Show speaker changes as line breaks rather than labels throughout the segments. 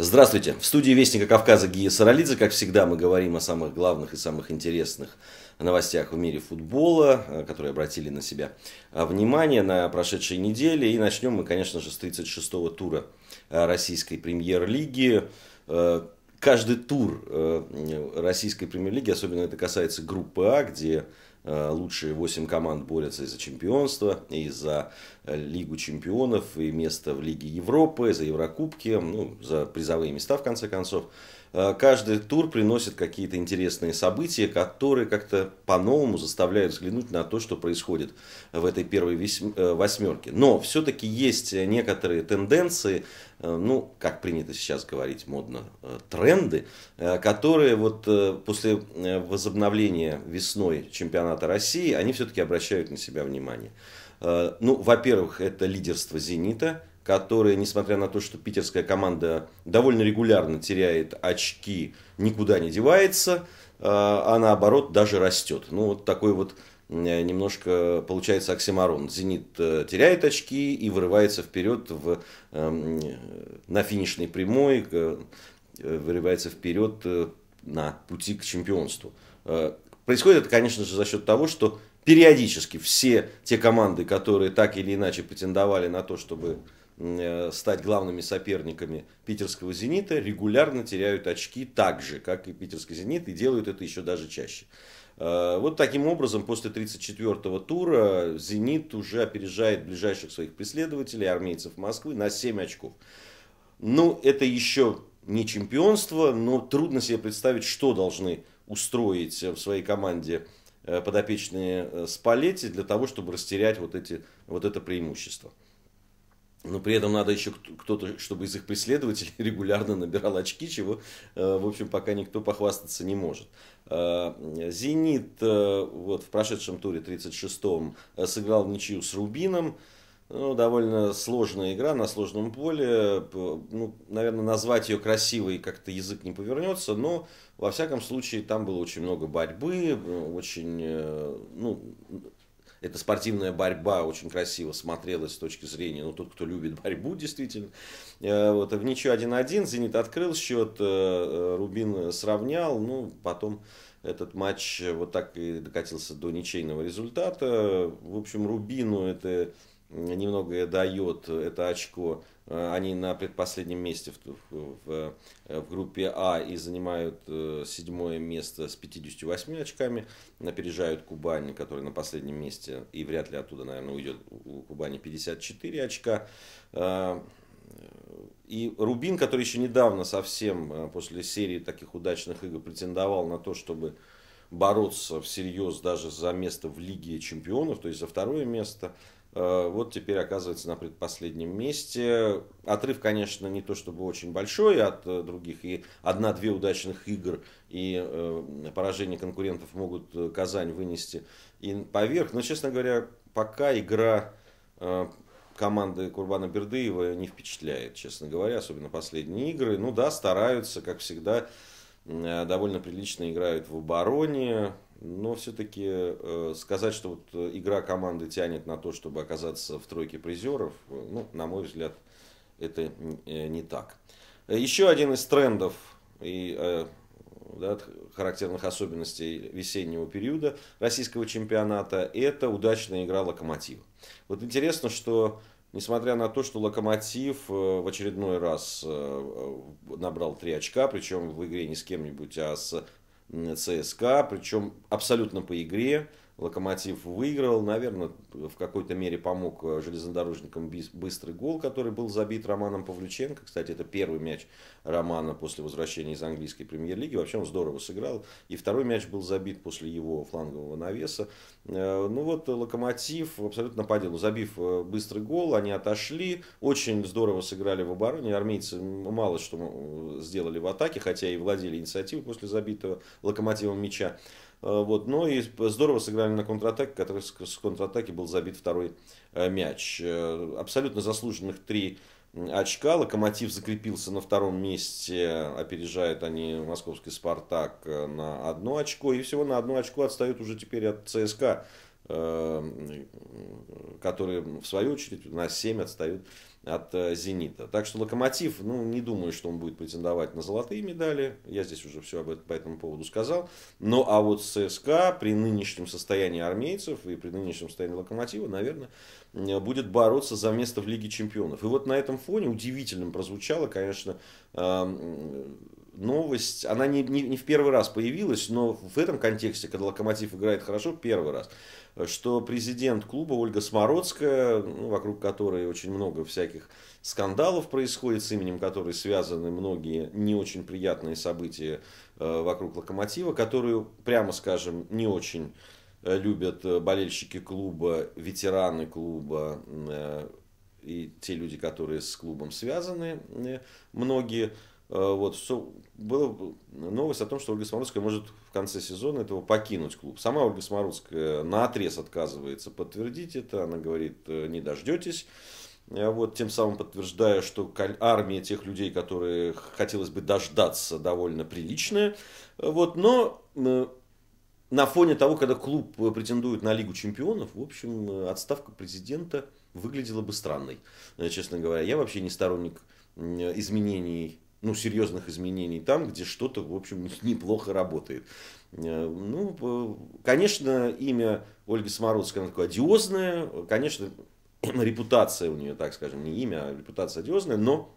Здравствуйте. В студии Вестника Кавказа Гия Саралидзе. Как всегда, мы говорим о самых главных и самых интересных новостях в мире футбола, э, которые обратили на себя э, внимание на прошедшей неделе. И начнем мы, конечно же, с 36-го тура э, российской премьер-лиги. Каждый тур российской премьер-лиги, особенно это касается группы А, где Э, лучшие 8 команд борются и за чемпионство, и за э, Лигу чемпионов, и место в Лиге Европы, за Еврокубки, ну, за призовые места в конце концов. Э, каждый тур приносит какие-то интересные события, которые как-то по-новому заставляют взглянуть на то, что происходит в этой первой э, восьмерке. Но все-таки есть некоторые тенденции, э, ну, как принято сейчас говорить модно, тренды, которые вот после возобновления весной чемпионата России, они все-таки обращают на себя внимание. Ну, во-первых, это лидерство «Зенита», которые, несмотря на то, что питерская команда довольно регулярно теряет очки, никуда не девается, а, а наоборот даже растет. Ну, вот такой вот э, немножко получается оксимарон. «Зенит» э, теряет очки и вырывается вперед в, эм, на финишной прямой, э, вырывается вперед на пути к чемпионству. Происходит это, конечно же, за счет того, что периодически все те команды, которые так или иначе претендовали на то, чтобы Э, стать главными соперниками питерского «Зенита», регулярно теряют очки так же, как и питерский «Зенит», и делают это еще даже чаще. Э, вот таким образом, после 34-го тура «Зенит» уже опережает ближайших своих преследователей, армейцев Москвы, на 7 очков. Ну, это еще не чемпионство, но трудно себе представить, что должны устроить э, в своей команде подопечные Спалетти для того, чтобы растерять вот, эти, вот это преимущество. Но при этом надо еще кто-то, чтобы из их преследователей регулярно набирал очки, чего, э, в общем, пока никто похвастаться не может. Э, «Зенит» э, вот, в прошедшем туре 36-м сыграл ничью с «Рубином». Ну, довольно сложная игра на сложном поле. Ну, наверное, назвать ее красивой как-то язык не повернется, но, во всяком случае, там было очень много борьбы, очень, ну, эта спортивная борьба очень красиво смотрелась с точки зрения, ну, тот, кто любит борьбу, действительно. Э, вот, в ничью 1-1 «Зенит» открыл счет, э, э, Рубин сравнял, ну, потом этот матч вот так и докатился до ничейного результата. В общем, Рубину это немного дает это очко Э, они на предпоследнем месте в, в, в э, группе А и занимают э, седьмое место с 58 очками, опережают Кубань, который на последнем месте и вряд ли оттуда, наверное, уйдет у Кубани 54 очка. И Рубин, который еще недавно совсем после серии таких удачных игр претендовал на то, чтобы бороться всерьез даже за место в Лиге чемпионов, то есть за второе место, э, вот теперь оказывается на предпоследнем месте. Отрыв, конечно, не то чтобы очень большой от э, других, и одна-две удачных игр и э, поражение конкурентов могут Казань вынести и поверх. Но, честно говоря, пока игра команды Курбана Бердыева не впечатляет, честно говоря, особенно последние игры. Ну да, стараются, как всегда, Э, довольно прилично играют в обороне, но все-таки э, сказать, что вот э, игра команды тянет на то, чтобы оказаться в тройке призеров, ну, на мой взгляд, это не так. Еще один из трендов и да, характерных особенностей весеннего периода российского чемпионата – это удачная игра «Локомотива». Вот интересно, что несмотря на то, что «Локомотив» э, в очередной раз э, э, набрал три очка, причем в игре не с кем-нибудь, а с ЦСКА, причем абсолютно по игре, Локомотив выиграл, наверное, в какой-то мере помог э, железнодорожникам быстрый гол, который был забит Романом Павлюченко. Кстати, это первый мяч Романа после возвращения из английской премьер-лиги. Вообще он здорово сыграл. И второй мяч был забит после его флангового навеса. Э, ну вот Локомотив абсолютно по делу. Забив э, быстрый гол, они отошли. Очень здорово сыграли в обороне. Армейцы мало что сделали в атаке, хотя и владели инициативой после забитого Локомотивом мяча. Э, вот, ну и здорово сыграли на контратаке, который с контратаки был забит второй э, мяч. Э, абсолютно заслуженных три очка. Локомотив закрепился на втором месте. Опережают они московский «Спартак» на одно очко. И всего на одно очко отстают уже теперь от ЦСКА которые в свою очередь на 7 отстают от э, «Зенита». Так что «Локомотив», ну, не думаю, что он будет претендовать на золотые медали. Я здесь уже все об этом, по этому поводу сказал. Ну, а вот ЦСКА при нынешнем состоянии армейцев и при нынешнем состоянии «Локомотива», наверное, э, будет бороться за место в Лиге чемпионов. И вот на этом фоне удивительным прозвучало, конечно, э, новость, она не, не, не в первый раз появилась, но в этом контексте, когда Локомотив играет хорошо, первый раз, что президент клуба Ольга Смородская, ну, вокруг которой очень много всяких скандалов происходит, с именем которой связаны многие не очень приятные события э, вокруг Локомотива, которую, прямо скажем, не очень э, любят э, болельщики клуба, ветераны клуба, э, и те люди, которые с клубом связаны, э, многие Э, вот, что была новость о том, что Ольга Смородская может в конце сезона этого покинуть клуб. Сама Ольга Смородская на отрез отказывается подтвердить это. Она говорит, «Э, не дождетесь. Э, вот, тем самым подтверждая, что армия тех людей, которые хотелось бы дождаться, довольно приличная. Вот, но на фоне того, когда клуб претендует на Лигу чемпионов, в общем, отставка президента выглядела бы странной, честно говоря. Я вообще не сторонник изменений ну, серьезных изменений там, где что-то, в общем, неплохо работает. Э, ну, э, конечно, имя Ольги Самородской, оно такое одиозное, конечно, репутация у нее, так скажем, не имя, а репутация одиозная, но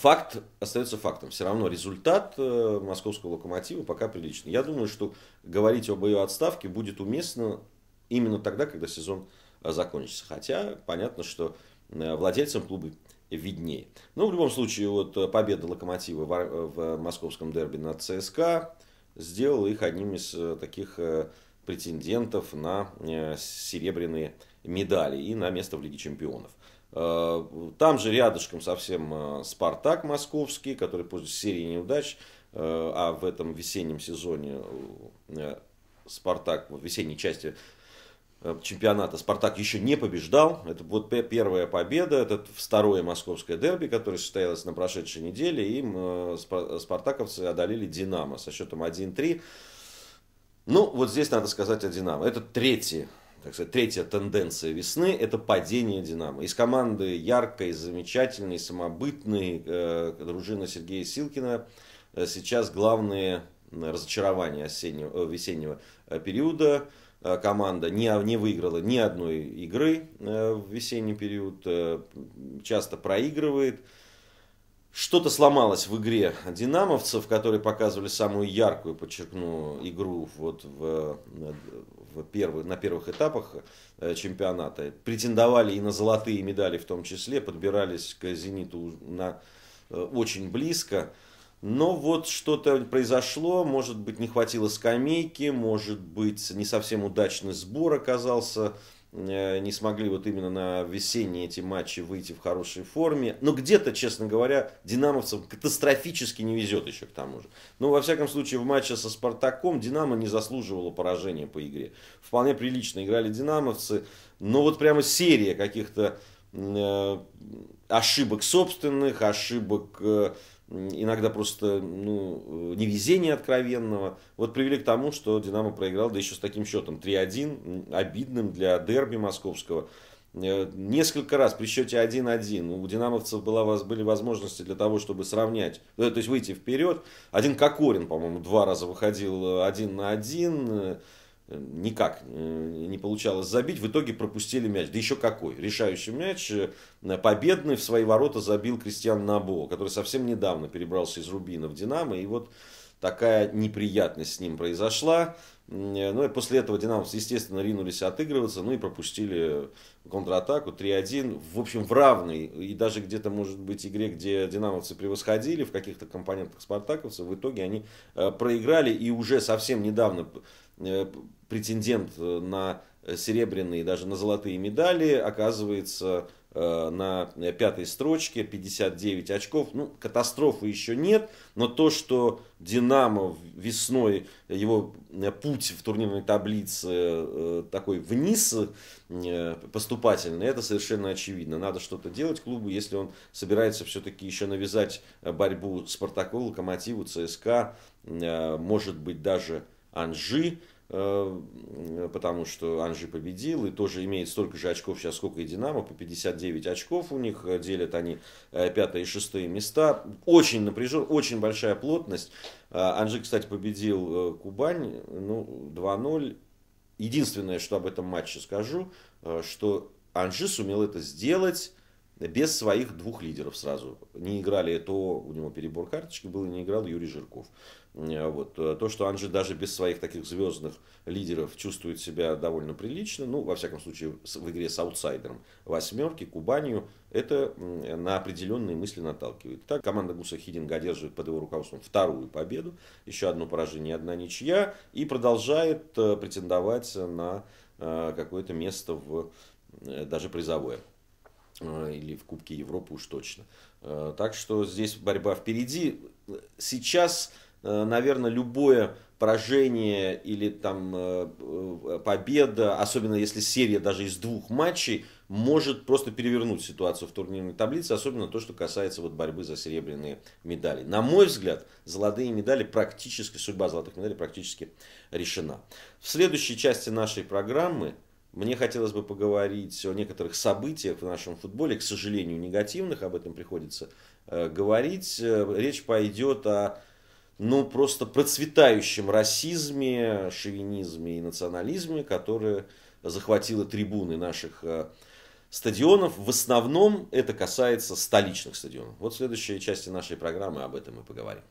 факт остается фактом. Все равно результат э, московского локомотива пока приличный. Я думаю, что говорить об ее отставке будет уместно именно тогда, когда сезон закончится. Хотя понятно, что владельцам клуба виднее. Но ну, в любом случае, вот э, победа Локомотива в, э, в московском дерби на ЦСКА сделала их одним из э, таких претендентов на серебряные медали и на место в Лиге Чемпионов. Там же рядышком совсем «Спартак» московский, который после серии неудач, а в этом весеннем сезоне «Спартак» в весенней части Э, чемпионата «Спартак» еще не побеждал. Это вот первая победа, это второе московское дерби, которое состоялось на прошедшей неделе. Им э, спартаковцы одолели «Динамо» со счетом 1-3. Ну, вот здесь надо сказать о «Динамо». Это третий так сказать, третья тенденция весны – это падение «Динамо». Из команды яркой, замечательной, самобытной э, дружины Сергея Силкина э, сейчас главные разочарования осеннего, весеннего периода – Э, команда не, не выиграла ни одной игры э, в весенний период, э, часто проигрывает. Что-то сломалось в игре динамовцев, которые показывали самую яркую, подчеркну, игру вот в, в первый, на первых этапах чемпионата. Претендовали и на золотые медали в том числе, подбирались к «Зениту» на, очень близко. Но вот что-то произошло, может быть, не хватило скамейки, может быть, не совсем удачный сбор оказался, э, не смогли вот именно на весенние эти матчи выйти в хорошей форме. Но где-то, честно говоря, динамовцам катастрофически не везет еще к тому же. Но, ну, во всяком случае, в матче со «Спартаком» «Динамо» не заслуживало поражения по игре. Вполне прилично играли «Динамовцы», но вот прямо серия каких-то э, ошибок собственных, ошибок э, иногда просто ну, э, невезение откровенного, вот привели к тому, что «Динамо» проиграл, да еще с таким счетом 3-1, обидным для дерби московского. Э, несколько раз при счете 1-1 у «Динамовцев» была, были возможности для того, чтобы сравнять, э, то есть выйти вперед. Один Кокорин, по-моему, два раза выходил один на один, никак э, не получалось забить. В итоге пропустили мяч. Да еще какой. Решающий мяч. Э, победный в свои ворота забил Кристиан Набо, который совсем недавно перебрался из Рубина в Динамо. И вот такая неприятность с ним произошла. Э, ну и после этого динамовцы, естественно, ринулись отыгрываться, ну и пропустили контратаку 3-1. В общем, в равной и даже где-то, может быть, игре, где динамовцы превосходили в каких-то компонентах спартаковцев, в итоге они проиграли и уже совсем недавно Э, претендент э, на серебряные, даже на золотые медали оказывается э, на пятой строчке, 59 очков. Ну, катастрофы еще нет, но то, что Динамо весной, его путь в турнирной таблице такой вниз поступательный, это совершенно очевидно. Надо что-то делать клубу, если он собирается все-таки еще навязать борьбу Спартаку, Локомотиву, ЦСКА, может быть, даже Анжи, э, потому что Анжи победил и тоже имеет столько же очков сейчас, сколько и Динамо, по 59 очков у них, э, делят они э, пятое и шестое места. Очень напряжен, очень большая плотность. Анжи, кстати, победил Кубань, ну, 2-0. Единственное, что об этом матче скажу, что Анжи сумел это сделать без своих двух лидеров сразу. Не играли, то у него перебор карточки был, не играл Юрий Жирков. Э, вот. Э, то, что Анжи даже без своих таких звездных лидеров чувствует себя довольно прилично, ну, во всяком случае, в игре с аутсайдером восьмерки, Кубанию это на определенные мысли наталкивает. Так, команда Гуса Хидинга одерживает под его руководством вторую победу, еще одно поражение, одна ничья, и продолжает э, претендовать на какое-то место в даже призовое. Э, или в Кубке Европы уж точно. Э, так что здесь борьба впереди. Сейчас, э, наверное, любое поражение или там победа, особенно если серия даже из двух матчей, может просто перевернуть ситуацию в турнирной таблице, особенно то, что касается вот борьбы за серебряные медали. На мой взгляд, золотые медали практически, судьба золотых медалей практически решена. В следующей части нашей программы – мне хотелось бы поговорить о некоторых событиях в нашем футболе, к сожалению, негативных, об этом приходится э, говорить. Э, речь пойдет о ну, просто процветающем расизме, шовинизме и национализме, которые захватило трибуны наших э, стадионов. В основном это касается столичных стадионов. Вот в следующей части нашей программы об этом мы поговорим.